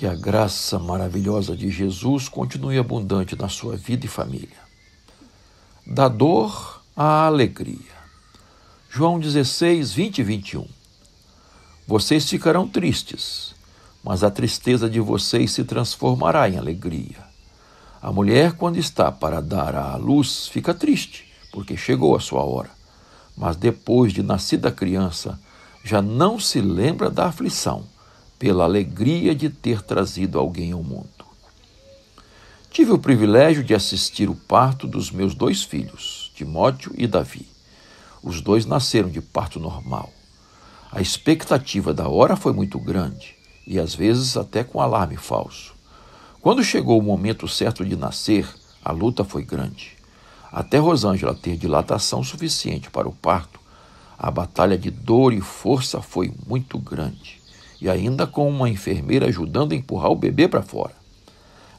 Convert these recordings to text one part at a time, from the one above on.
Que a graça maravilhosa de Jesus continue abundante na sua vida e família. Da dor à alegria. João 16, 20 e 21. Vocês ficarão tristes, mas a tristeza de vocês se transformará em alegria. A mulher, quando está para dar à luz, fica triste, porque chegou a sua hora. Mas depois de nascida a criança, já não se lembra da aflição pela alegria de ter trazido alguém ao mundo. Tive o privilégio de assistir o parto dos meus dois filhos, Timóteo e Davi. Os dois nasceram de parto normal. A expectativa da hora foi muito grande e às vezes até com alarme falso. Quando chegou o momento certo de nascer, a luta foi grande. Até Rosângela ter dilatação suficiente para o parto, a batalha de dor e força foi muito grande e ainda com uma enfermeira ajudando a empurrar o bebê para fora.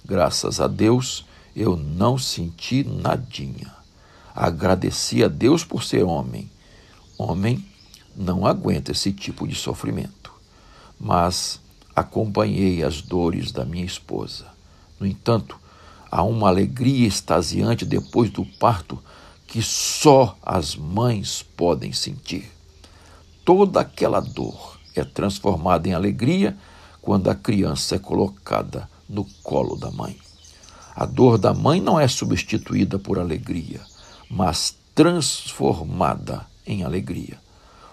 Graças a Deus, eu não senti nadinha. Agradeci a Deus por ser homem. Homem não aguenta esse tipo de sofrimento. Mas acompanhei as dores da minha esposa. No entanto, há uma alegria extasiante depois do parto que só as mães podem sentir. Toda aquela dor, é transformada em alegria quando a criança é colocada no colo da mãe. A dor da mãe não é substituída por alegria, mas transformada em alegria.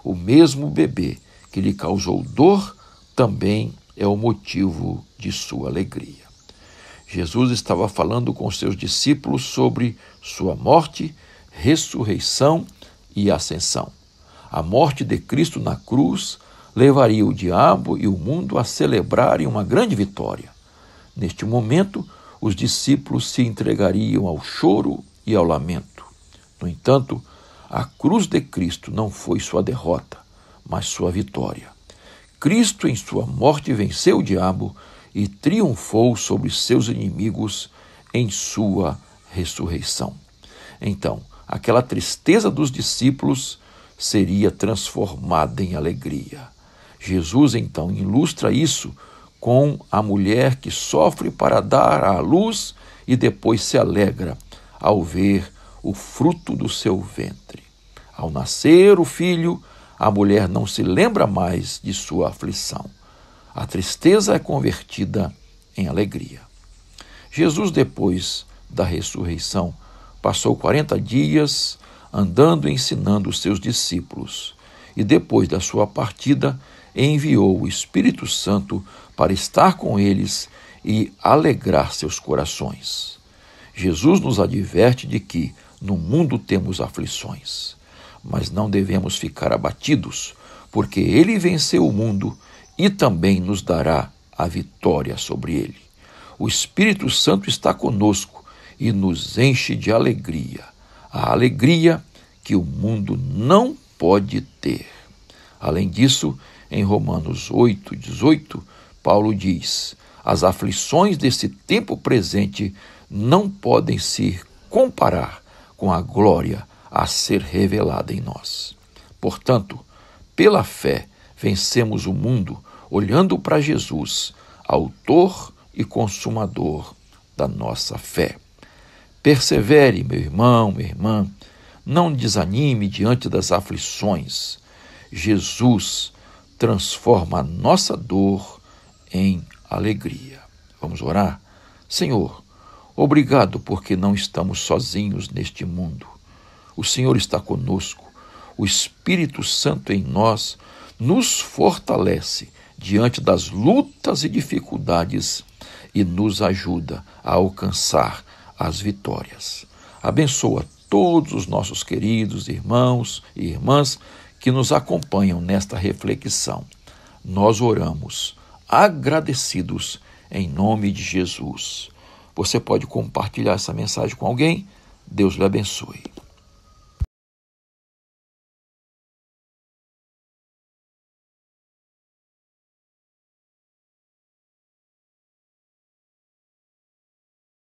O mesmo bebê que lhe causou dor também é o motivo de sua alegria. Jesus estava falando com seus discípulos sobre sua morte, ressurreição e ascensão. A morte de Cristo na cruz levaria o diabo e o mundo a celebrarem uma grande vitória. Neste momento, os discípulos se entregariam ao choro e ao lamento. No entanto, a cruz de Cristo não foi sua derrota, mas sua vitória. Cristo, em sua morte, venceu o diabo e triunfou sobre seus inimigos em sua ressurreição. Então, aquela tristeza dos discípulos seria transformada em alegria. Jesus então ilustra isso com a mulher que sofre para dar à luz e depois se alegra ao ver o fruto do seu ventre. Ao nascer o filho, a mulher não se lembra mais de sua aflição. A tristeza é convertida em alegria. Jesus, depois da ressurreição, passou 40 dias andando e ensinando os seus discípulos. E depois da sua partida, enviou o Espírito Santo para estar com eles e alegrar seus corações. Jesus nos adverte de que no mundo temos aflições, mas não devemos ficar abatidos, porque ele venceu o mundo e também nos dará a vitória sobre ele. O Espírito Santo está conosco e nos enche de alegria, a alegria que o mundo não pode ter. Além disso, em Romanos 8, 18, Paulo diz: as aflições desse tempo presente não podem se comparar com a glória a ser revelada em nós. Portanto, pela fé, vencemos o mundo olhando para Jesus, Autor e Consumador da nossa fé. Persevere, meu irmão, minha irmã, não desanime diante das aflições. Jesus transforma a nossa dor em alegria. Vamos orar? Senhor, obrigado porque não estamos sozinhos neste mundo. O Senhor está conosco, o Espírito Santo em nós nos fortalece diante das lutas e dificuldades e nos ajuda a alcançar as vitórias. Abençoa todos os nossos queridos irmãos e irmãs que nos acompanham nesta reflexão. Nós oramos agradecidos em nome de Jesus. Você pode compartilhar essa mensagem com alguém? Deus lhe abençoe.